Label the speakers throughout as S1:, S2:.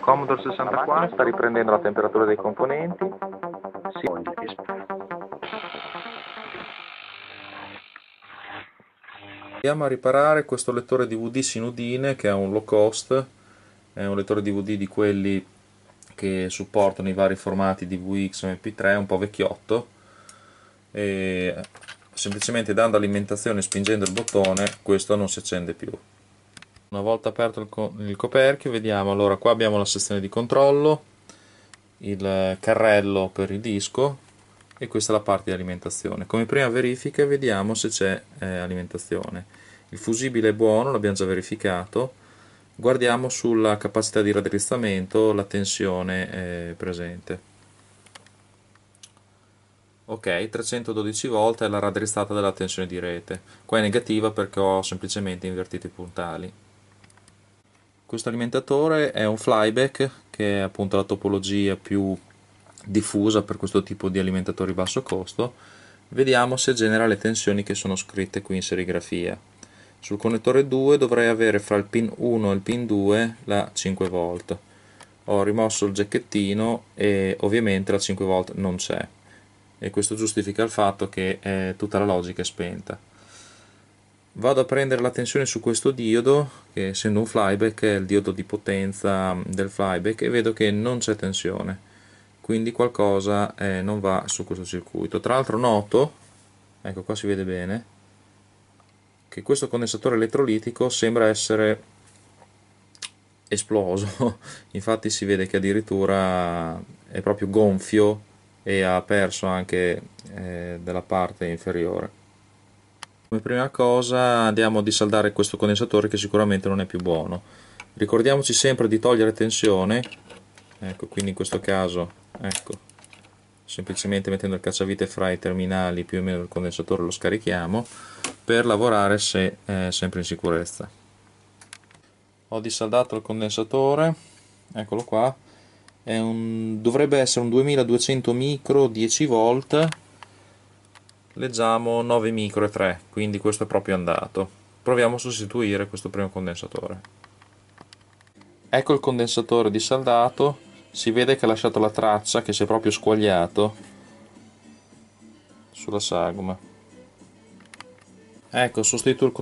S1: Commodore 64 sta riprendendo la temperatura dei componenti. Sì. Andiamo a riparare questo lettore DVD Sinudine che è un low cost, è un lettore DVD di quelli che supportano i vari formati DVX o MP3, un po' vecchiotto e semplicemente dando alimentazione e spingendo il bottone questo non si accende più una volta aperto il, co il coperchio vediamo allora qua abbiamo la sezione di controllo il carrello per il disco e questa è la parte di alimentazione come prima verifica vediamo se c'è eh, alimentazione il fusibile è buono l'abbiamo già verificato guardiamo sulla capacità di raddrizzamento la tensione eh, presente ok 312 volte è la raddrizzata della tensione di rete qua è negativa perché ho semplicemente invertito i puntali questo alimentatore è un flyback che è appunto la topologia più diffusa per questo tipo di alimentatori basso costo vediamo se genera le tensioni che sono scritte qui in serigrafia sul connettore 2 dovrei avere fra il pin 1 e il pin 2 la 5 volt ho rimosso il gecchettino e ovviamente la 5 volt non c'è e questo giustifica il fatto che eh, tutta la logica è spenta. Vado a prendere la tensione su questo diodo, che essendo un flyback è il diodo di potenza mm, del flyback, e vedo che non c'è tensione, quindi qualcosa eh, non va su questo circuito. Tra l'altro noto, ecco qua si vede bene, che questo condensatore elettrolitico sembra essere esploso, infatti si vede che addirittura è proprio gonfio e ha perso anche eh, della parte inferiore. Come prima cosa andiamo a dissaldare questo condensatore che sicuramente non è più buono. Ricordiamoci sempre di togliere tensione, ecco quindi in questo caso ecco, semplicemente mettendo il cacciavite fra i terminali più o meno il condensatore lo scarichiamo per lavorare se, eh, sempre in sicurezza. Ho dissaldato il condensatore, eccolo qua, un, dovrebbe essere un 2200 micro 10 volt leggiamo 9 micro e 3 quindi questo è proprio andato proviamo a sostituire questo primo condensatore ecco il condensatore disaldato si vede che ha lasciato la traccia che si è proprio squagliato sulla sagoma Ecco, sostituo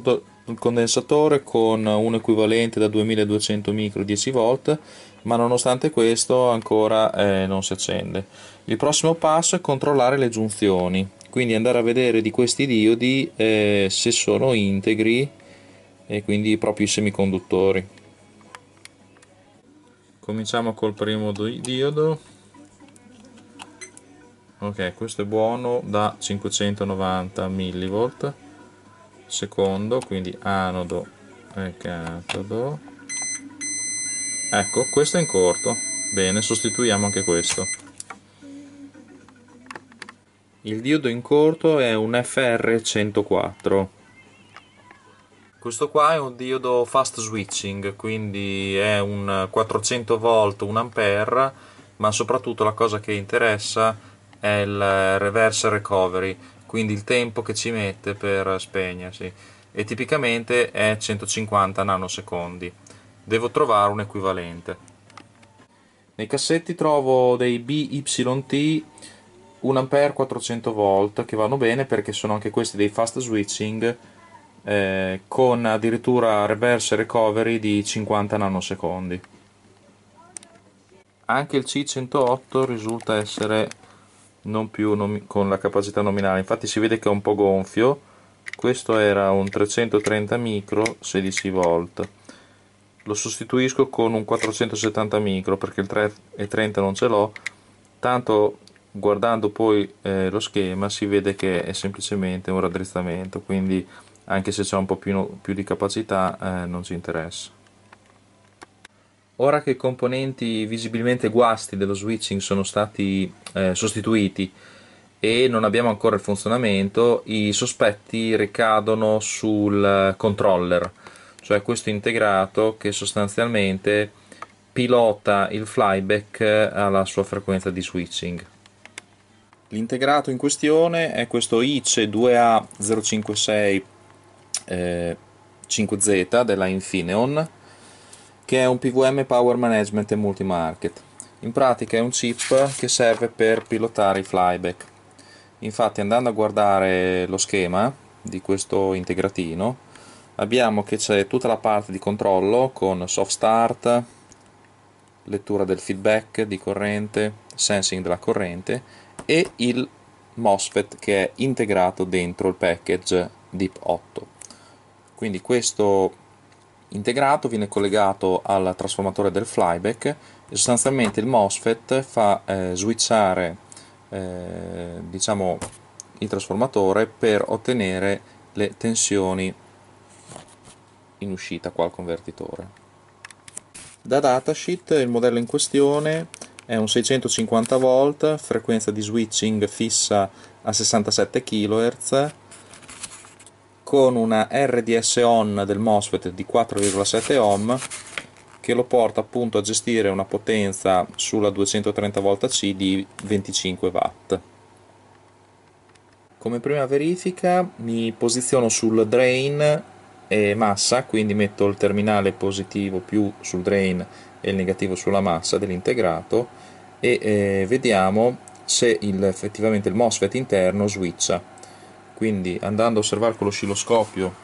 S1: il condensatore con un equivalente da 2200 micro 10 volt, ma nonostante questo ancora eh, non si accende. Il prossimo passo è controllare le giunzioni, quindi andare a vedere di questi diodi eh, se sono integri e quindi proprio i semiconduttori. Cominciamo col primo diodo. Ok, questo è buono da 590 millivolt secondo, quindi anodo e catodo. Ecco, questo è in corto. Bene, sostituiamo anche questo. Il diodo in corto è un FR104. Questo qua è un diodo fast switching, quindi è un 400 v 1 a ma soprattutto la cosa che interessa è il reverse recovery, quindi il tempo che ci mette per spegnersi e tipicamente è 150 nanosecondi devo trovare un equivalente nei cassetti trovo dei BYT 1A 400V che vanno bene perché sono anche questi dei fast switching eh, con addirittura reverse recovery di 50 nanosecondi anche il C108 risulta essere non più con la capacità nominale infatti si vede che è un po' gonfio questo era un 330 micro 16 volt lo sostituisco con un 470 micro perché il 330 non ce l'ho tanto guardando poi eh, lo schema si vede che è semplicemente un raddrizzamento quindi anche se c'è un po' più, più di capacità eh, non ci interessa ora che i componenti visibilmente guasti dello switching sono stati eh, sostituiti e non abbiamo ancora il funzionamento, i sospetti ricadono sul controller, cioè questo integrato che sostanzialmente pilota il flyback alla sua frequenza di switching. L'integrato in questione è questo ICE 2A056 eh, 5Z della Infineon che è un PVM Power Management e Multimarket. In pratica è un chip che serve per pilotare i flyback. Infatti andando a guardare lo schema di questo integratino abbiamo che c'è tutta la parte di controllo con soft start, lettura del feedback di corrente, sensing della corrente e il MOSFET che è integrato dentro il package DIP8. Quindi questo integrato, viene collegato al trasformatore del flyback e sostanzialmente il MOSFET fa eh, switchare eh, diciamo, il trasformatore per ottenere le tensioni in uscita qua al convertitore. Da datasheet il modello in questione è un 650 V, frequenza di switching fissa a 67 kHz con una RDS on del MOSFET di 4,7 ohm che lo porta appunto a gestire una potenza sulla 230V-C di 25 watt. Come prima verifica mi posiziono sul drain e massa, quindi metto il terminale positivo più sul drain e il negativo sulla massa dell'integrato e eh, vediamo se il, effettivamente il MOSFET interno switcha quindi andando a osservare con l'oscilloscopio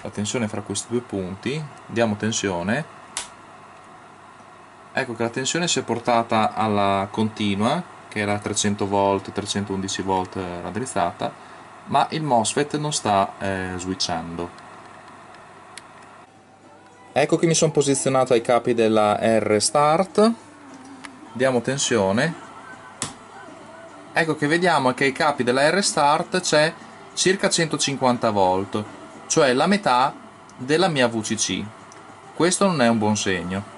S1: la tensione fra questi due punti diamo tensione ecco che la tensione si è portata alla continua che era 300 volt 311 volt raddrizzata ma il MOSFET non sta eh, switchando ecco che mi sono posizionato ai capi della R start diamo tensione ecco che vediamo che ai capi della R start c'è circa 150 volt, cioè la metà della mia VCC. Questo non è un buon segno.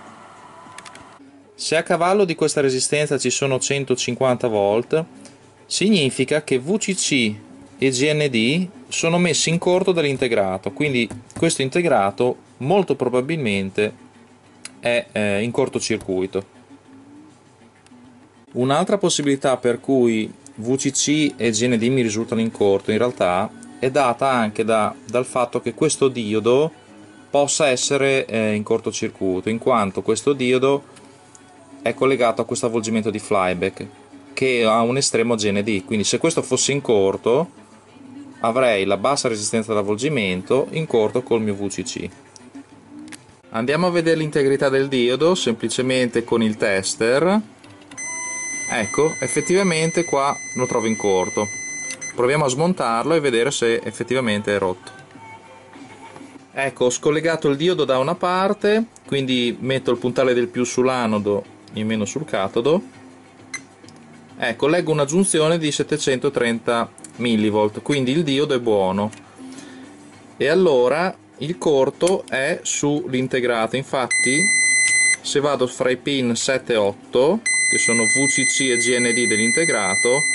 S1: Se a cavallo di questa resistenza ci sono 150 volt, significa che VCC e GND sono messi in corto dall'integrato, quindi questo integrato molto probabilmente è eh, in cortocircuito. Un'altra possibilità per cui VCC e GND mi risultano in corto, in realtà è data anche da, dal fatto che questo diodo possa essere eh, in cortocircuito, in quanto questo diodo è collegato a questo avvolgimento di flyback che ha un estremo GND, quindi se questo fosse in corto avrei la bassa resistenza d'avvolgimento in corto col mio VCC. Andiamo a vedere l'integrità del diodo semplicemente con il tester ecco effettivamente qua lo trovo in corto proviamo a smontarlo e vedere se effettivamente è rotto ecco ho scollegato il diodo da una parte quindi metto il puntale del più sull'anodo e meno sul catodo ecco leggo una giunzione di 730 mV quindi il diodo è buono e allora il corto è sull'integrato infatti se vado fra i pin 7 e 8 che sono VCC e GND dell'integrato,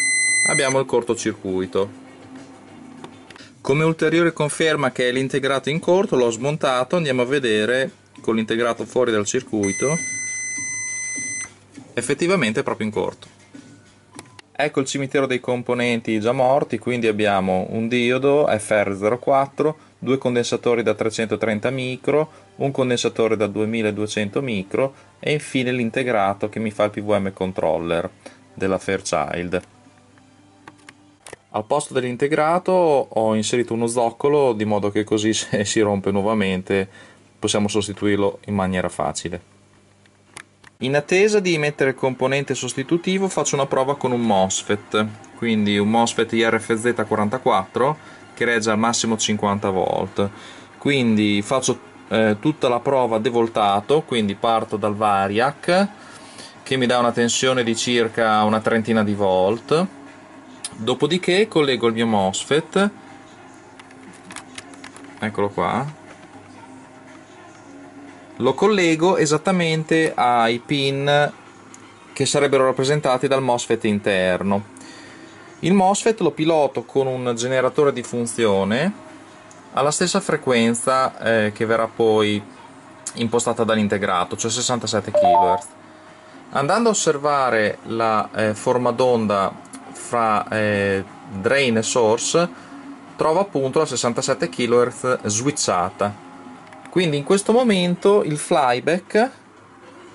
S1: abbiamo il cortocircuito. Come ulteriore conferma che è l'integrato in corto, l'ho smontato, andiamo a vedere con l'integrato fuori dal circuito, effettivamente è proprio in corto. Ecco il cimitero dei componenti già morti, quindi abbiamo un diodo FR04, due condensatori da 330 micro, un condensatore da 2200 micro e infine l'integrato che mi fa il PVM controller della Fairchild. Al posto dell'integrato ho inserito uno zoccolo di modo che così se si rompe nuovamente possiamo sostituirlo in maniera facile. In attesa di mettere il componente sostitutivo faccio una prova con un MOSFET, quindi un MOSFET IRFZ44 che regge al massimo 50 volt. Quindi faccio eh, tutta la prova devoltato, quindi parto dal Variac che mi dà una tensione di circa una trentina di volt. Dopodiché collego il mio MOSFET, eccolo qua, lo collego esattamente ai pin che sarebbero rappresentati dal MOSFET interno. Il MOSFET lo piloto con un generatore di funzione alla stessa frequenza eh, che verrà poi impostata dall'integrato, cioè 67 kHz. Andando a osservare la eh, forma d'onda fra eh, drain e source, trovo appunto la 67 kHz switchata, quindi in questo momento il flyback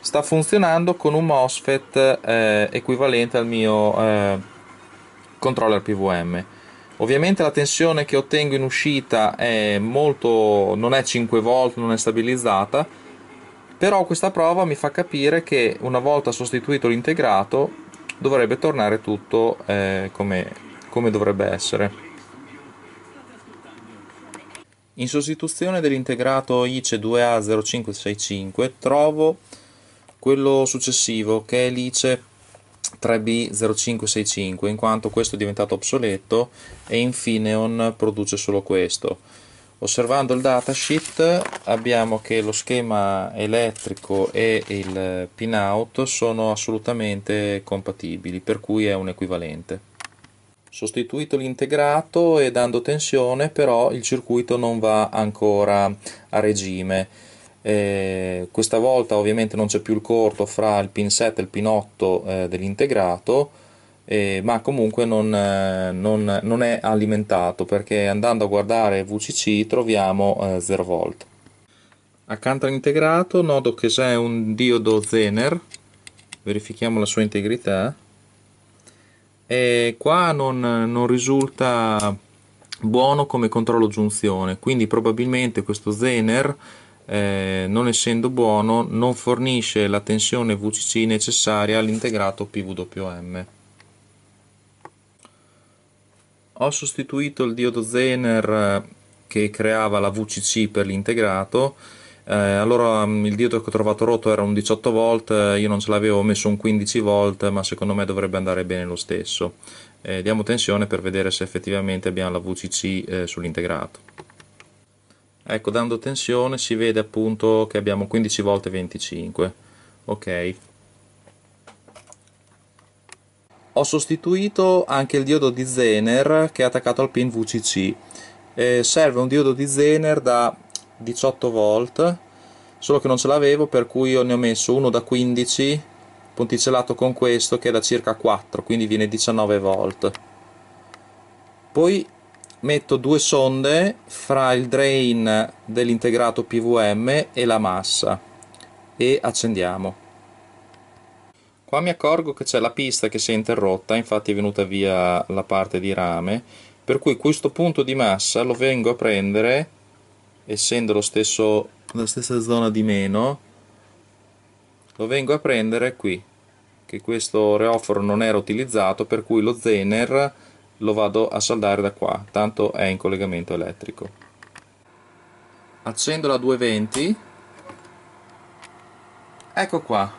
S1: sta funzionando con un MOSFET eh, equivalente al mio eh, controller PVM ovviamente la tensione che ottengo in uscita è molto non è 5 volt non è stabilizzata però questa prova mi fa capire che una volta sostituito l'integrato dovrebbe tornare tutto eh, come, come dovrebbe essere in sostituzione dell'integrato ICE2A0565 trovo quello successivo che è l'ICE 3B0565 in quanto questo è diventato obsoleto e Infineon produce solo questo. Osservando il datasheet abbiamo che lo schema elettrico e il pinout sono assolutamente compatibili per cui è un equivalente sostituito l'integrato e dando tensione però il circuito non va ancora a regime eh, questa volta ovviamente non c'è più il corto fra il pin 7 e il pin 8 eh, dell'integrato eh, ma comunque non, eh, non, non, è alimentato perché andando a guardare VCC troviamo 0 eh, volt accanto all'integrato noto che c'è un diodo Zener verifichiamo la sua integrità e qua non, non risulta buono come controllo giunzione quindi probabilmente questo Zener eh, non essendo buono non fornisce la tensione VCC necessaria all'integrato PWM ho sostituito il diodo Zener eh, che creava la VCC per l'integrato eh, allora mm, il diodo che ho trovato rotto era un 18 volt, eh, io non ce l'avevo messo un 15 volt, ma secondo me dovrebbe andare bene lo stesso. Eh, diamo tensione per vedere se effettivamente abbiamo la VCC eh, sull'integrato. Ecco, dando tensione si vede appunto che abbiamo 15 volt e 25. Ok. Ho sostituito anche il diodo di Zener che è attaccato al pin VCC. Eh, serve un diodo di Zener da 18 volt solo che non ce l'avevo per cui io ne ho messo uno da 15 ponticellato con questo che è da circa 4 quindi viene 19 volt poi metto due sonde fra il drain dell'integrato PVM e la massa e accendiamo qua mi accorgo che c'è la pista che si è interrotta infatti è venuta via la parte di rame per cui questo punto di massa lo vengo a prendere essendo lo stesso, la stessa zona di meno, lo vengo a prendere qui, che questo reoforo non era utilizzato, per cui lo zener lo vado a saldare da qua, tanto è in collegamento elettrico. Accendo la 220, ecco qua,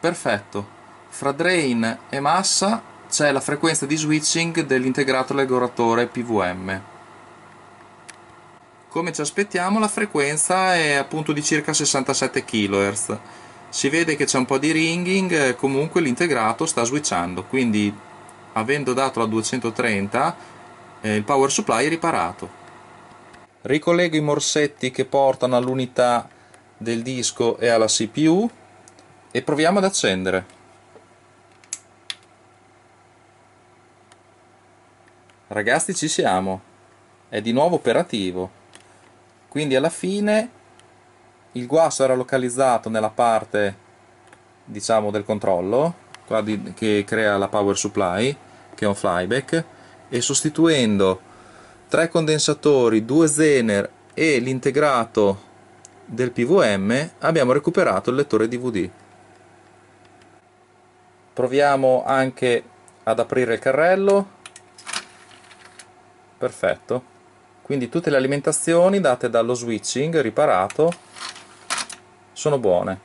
S1: perfetto, fra drain e massa c'è la frequenza di switching dell'integrato legoratore PVM. Come ci aspettiamo la frequenza è appunto di circa 67 kHz. Si vede che c'è un po' di ringing, eh, comunque l'integrato sta switchando, quindi avendo dato la 230 eh, il power supply è riparato. Ricollego i morsetti che portano all'unità del disco e alla CPU e proviamo ad accendere. Ragazzi ci siamo, è di nuovo operativo quindi alla fine il guasto era localizzato nella parte diciamo del controllo di, che crea la power supply che è un flyback e sostituendo tre condensatori, due zener e l'integrato del PVM abbiamo recuperato il lettore DVD proviamo anche ad aprire il carrello perfetto quindi tutte le alimentazioni date dallo switching riparato sono buone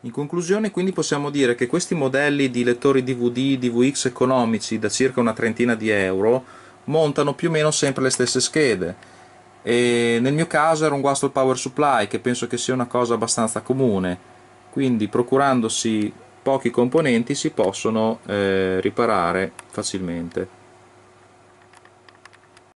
S1: in conclusione quindi possiamo dire che questi modelli di lettori DVD, DVX economici da circa una trentina di euro montano più o meno sempre le stesse schede e nel mio caso era un guasto al power supply che penso che sia una cosa abbastanza comune quindi procurandosi pochi componenti si possono eh, riparare facilmente